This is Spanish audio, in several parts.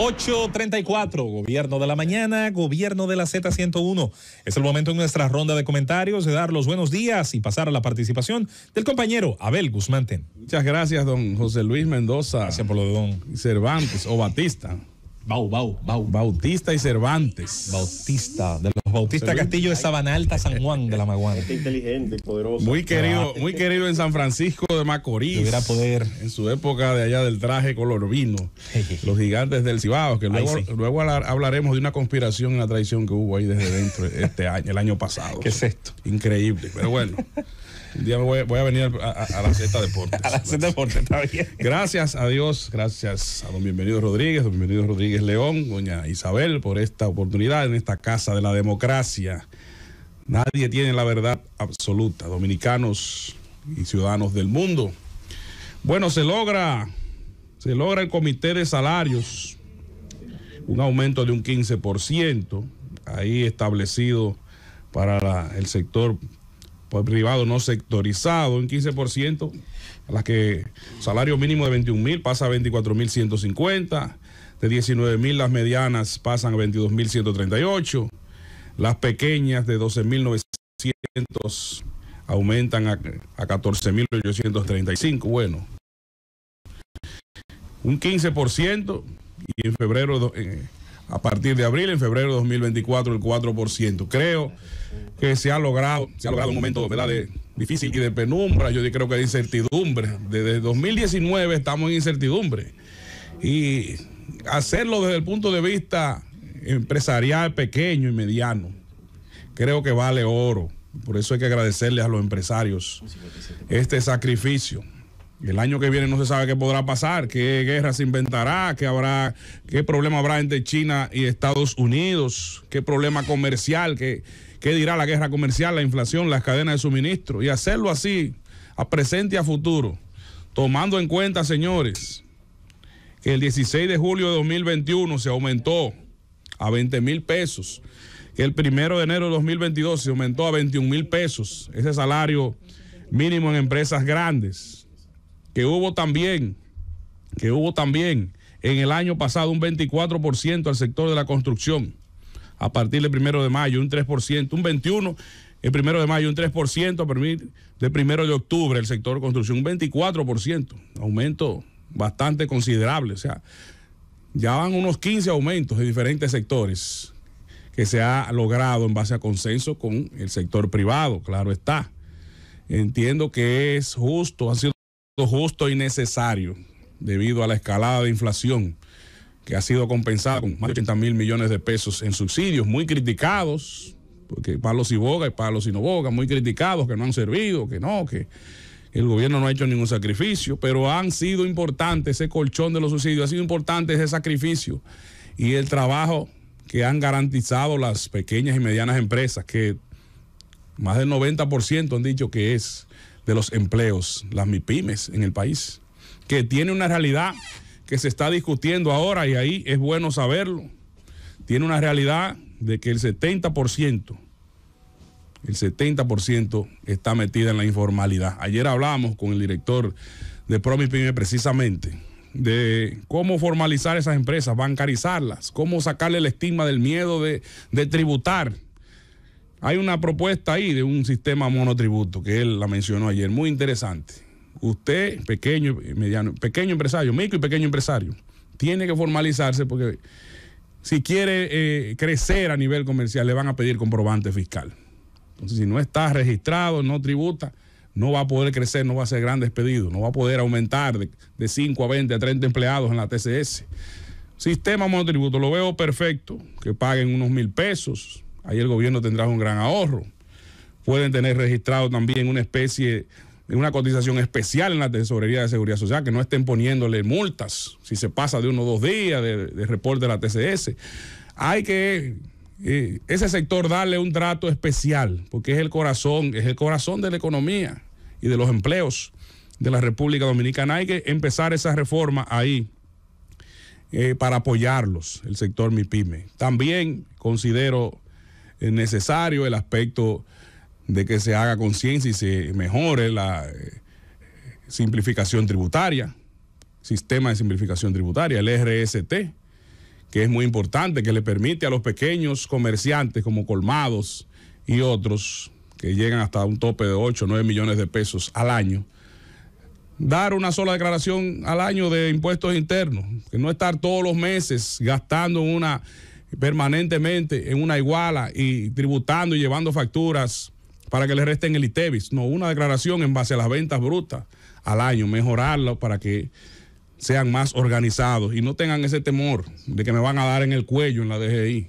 834, Gobierno de la Mañana, Gobierno de la Z101. Es el momento en nuestra ronda de comentarios de dar los buenos días y pasar a la participación del compañero Abel Guzmán. Muchas gracias, don José Luis Mendoza. Gracias por lo de don Cervantes o Batista. Bau, bau, bau. Bautista y Cervantes. Bautista de Bautista Castillo de Sabana Alta, San Juan de la Maguana. Este inteligente poderoso. Muy querido, muy querido en San Francisco de Macorís. poder. En su época de allá del traje color vino. los gigantes del Cibao, que luego, hablaremos de una conspiración en la traición que hubo ahí desde dentro este año, el año pasado. ¿Qué es esto? Increíble, pero bueno. Un día voy, voy a venir a, a la Z Deportes. a la Deportes, está bien. Gracias a Dios, gracias a don Bienvenido Rodríguez, don Bienvenido Rodríguez León, doña Isabel, por esta oportunidad en esta casa de la democracia nadie tiene la verdad absoluta, dominicanos y ciudadanos del mundo. Bueno, se logra, se logra el comité de salarios, un aumento de un 15%, ahí establecido para el sector pues, privado no sectorizado, un 15%, las que salario mínimo de 21 mil pasa a 24 mil 150, de 19 mil las medianas pasan a 22 mil 138 las pequeñas de 12.900 aumentan a, a 14.835. Bueno, un 15% y en febrero, eh, a partir de abril, en febrero de 2024, el 4%. Creo que se ha logrado, se ha logrado un momento difícil y de penumbra, yo creo que de incertidumbre. Desde 2019 estamos en incertidumbre. Y hacerlo desde el punto de vista empresarial pequeño y mediano. Creo que vale oro. Por eso hay que agradecerle a los empresarios este sacrificio. El año que viene no se sabe qué podrá pasar, qué guerra se inventará, qué habrá, qué problema habrá entre China y Estados Unidos, qué problema comercial, qué, qué dirá la guerra comercial, la inflación, las cadenas de suministro. Y hacerlo así, a presente y a futuro, tomando en cuenta, señores, que el 16 de julio de 2021 se aumentó a 20 mil pesos. El primero de enero de 2022 se aumentó a 21 mil pesos ese salario mínimo en empresas grandes. Que hubo también, que hubo también en el año pasado un 24% al sector de la construcción. A partir del primero de mayo, un 3%, un 21% el primero de mayo un 3%, del primero de octubre el sector de construcción un 24%, aumento bastante considerable. O sea, ya van unos 15 aumentos de diferentes sectores que se ha logrado en base a consenso con el sector privado, claro está. Entiendo que es justo, ha sido justo y necesario debido a la escalada de inflación que ha sido compensada con más de 80 mil millones de pesos en subsidios, muy criticados, porque palos y boga y palos y no boga, muy criticados, que no han servido, que no, que el gobierno no ha hecho ningún sacrificio, pero han sido importantes ese colchón de los subsidios, ha sido importante ese sacrificio y el trabajo que han garantizado las pequeñas y medianas empresas, que más del 90% han dicho que es de los empleos, las MIPIMES en el país, que tiene una realidad que se está discutiendo ahora y ahí es bueno saberlo. Tiene una realidad de que el 70% el 70% está metida en la informalidad. Ayer hablamos con el director de Promipyme precisamente de cómo formalizar esas empresas, bancarizarlas, cómo sacarle el estigma del miedo de, tributar. Hay una propuesta ahí de un sistema monotributo que él la mencionó ayer, muy interesante. Usted, pequeño, mediano, pequeño empresario, micro y pequeño empresario, tiene que formalizarse porque si quiere eh, crecer a nivel comercial le van a pedir comprobante fiscal. Entonces, si no está registrado, no tributa, no va a poder crecer, no va a ser gran despedido, no va a poder aumentar de, 5 a 20 a 30 empleados en la TCS. Sistema monotributo, lo veo perfecto, que paguen unos mil pesos, ahí el gobierno tendrá un gran ahorro. Pueden tener registrado también una especie una cotización especial en la Tesorería de Seguridad Social, que no estén poniéndole multas si se pasa de uno o dos días de, de reporte de la TCS. Hay que ese sector darle un trato especial, porque es el corazón, es el corazón de la economía y de los empleos de la República Dominicana. Hay que empezar esa reforma ahí eh, para apoyarlos, el sector MIPYME. También considero eh, necesario el aspecto de que se haga conciencia y se mejore la eh, simplificación tributaria, sistema de simplificación tributaria, el RST que es muy importante, que le permite a los pequeños comerciantes como colmados y otros, que llegan hasta un tope de 8 o 9 millones de pesos al año, dar una sola declaración al año de impuestos internos, que no estar todos los meses gastando una permanentemente en una iguala y tributando y llevando facturas para que le resten el ITEVIS, no, una declaración en base a las ventas brutas al año, mejorarlo para que sean más organizados y no tengan ese temor de que me van a dar en el cuello en la DGI.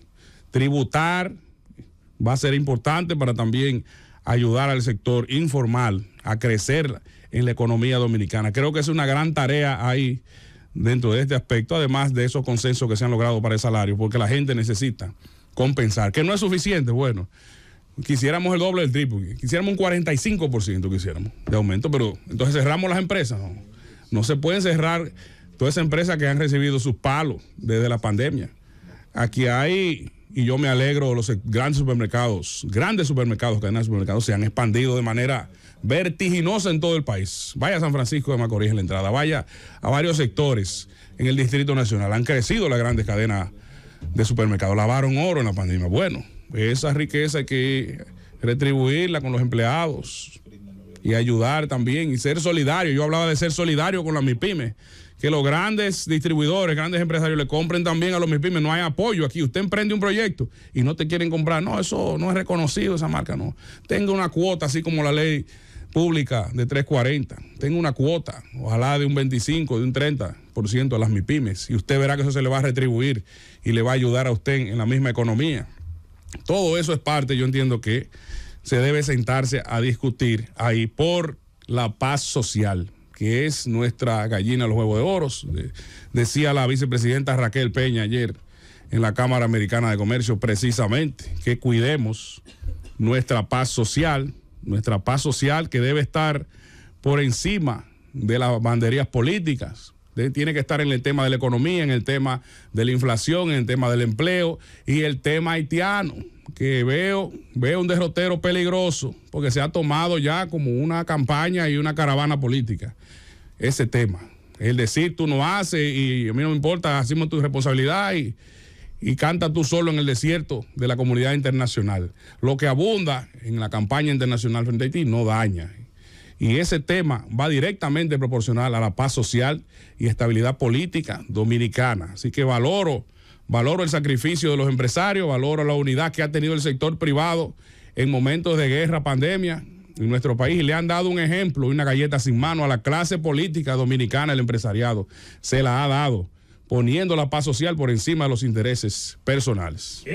Tributar va a ser importante para también ayudar al sector informal a crecer en la economía dominicana. Creo que es una gran tarea ahí dentro de este aspecto, además de esos consensos que se han logrado para el salario, porque la gente necesita compensar, que no es suficiente, bueno, quisiéramos el doble del triple, quisiéramos un 45% quisiéramos de aumento, pero entonces cerramos las empresas. No se pueden cerrar todas esas empresas que han recibido sus palos desde la pandemia. Aquí hay, y yo me alegro, los grandes supermercados, grandes supermercados, cadenas de supermercados, se han expandido de manera vertiginosa en todo el país. Vaya a San Francisco de Macorís en la entrada, vaya a varios sectores en el Distrito Nacional. Han crecido las grandes cadenas de supermercados, lavaron oro en la pandemia. Bueno, esa riqueza hay que retribuirla con los empleados, y ayudar también y ser solidario. Yo hablaba de ser solidario con las MIPYMES. Que los grandes distribuidores, grandes empresarios le compren también a los MIPYMES. No hay apoyo aquí. Usted emprende un proyecto y no te quieren comprar. No, eso no es reconocido, esa marca no. Tenga una cuota, así como la ley pública de 340. Tenga una cuota, ojalá de un 25, de un 30% a las MIPIMES Y usted verá que eso se le va a retribuir y le va a ayudar a usted en la misma economía. Todo eso es parte, yo entiendo que se debe sentarse a discutir ahí por la paz social, que es nuestra gallina los huevos de oros. Decía la vicepresidenta Raquel Peña ayer en la Cámara Americana de Comercio precisamente que cuidemos nuestra paz social, nuestra paz social que debe estar por encima de las banderías políticas. Tiene que estar en el tema de la economía, en el tema de la inflación, en el tema del empleo y el tema haitiano que veo, veo un derrotero peligroso porque se ha tomado ya como una campaña y una caravana política ese tema. El decir tú no haces y a mí no me importa, hacemos tu responsabilidad y, y canta tú solo en el desierto de la comunidad internacional. Lo que abunda en la campaña internacional frente a ti no daña. Y ese tema va directamente proporcional a la paz social y estabilidad política dominicana. Así que valoro Valoro el sacrificio de los empresarios, valoro la unidad que ha tenido el sector privado en momentos de guerra, pandemia en nuestro país le han dado un ejemplo y una galleta sin mano a la clase política dominicana, el empresariado. Se la ha dado, poniendo la paz social por encima de los intereses personales.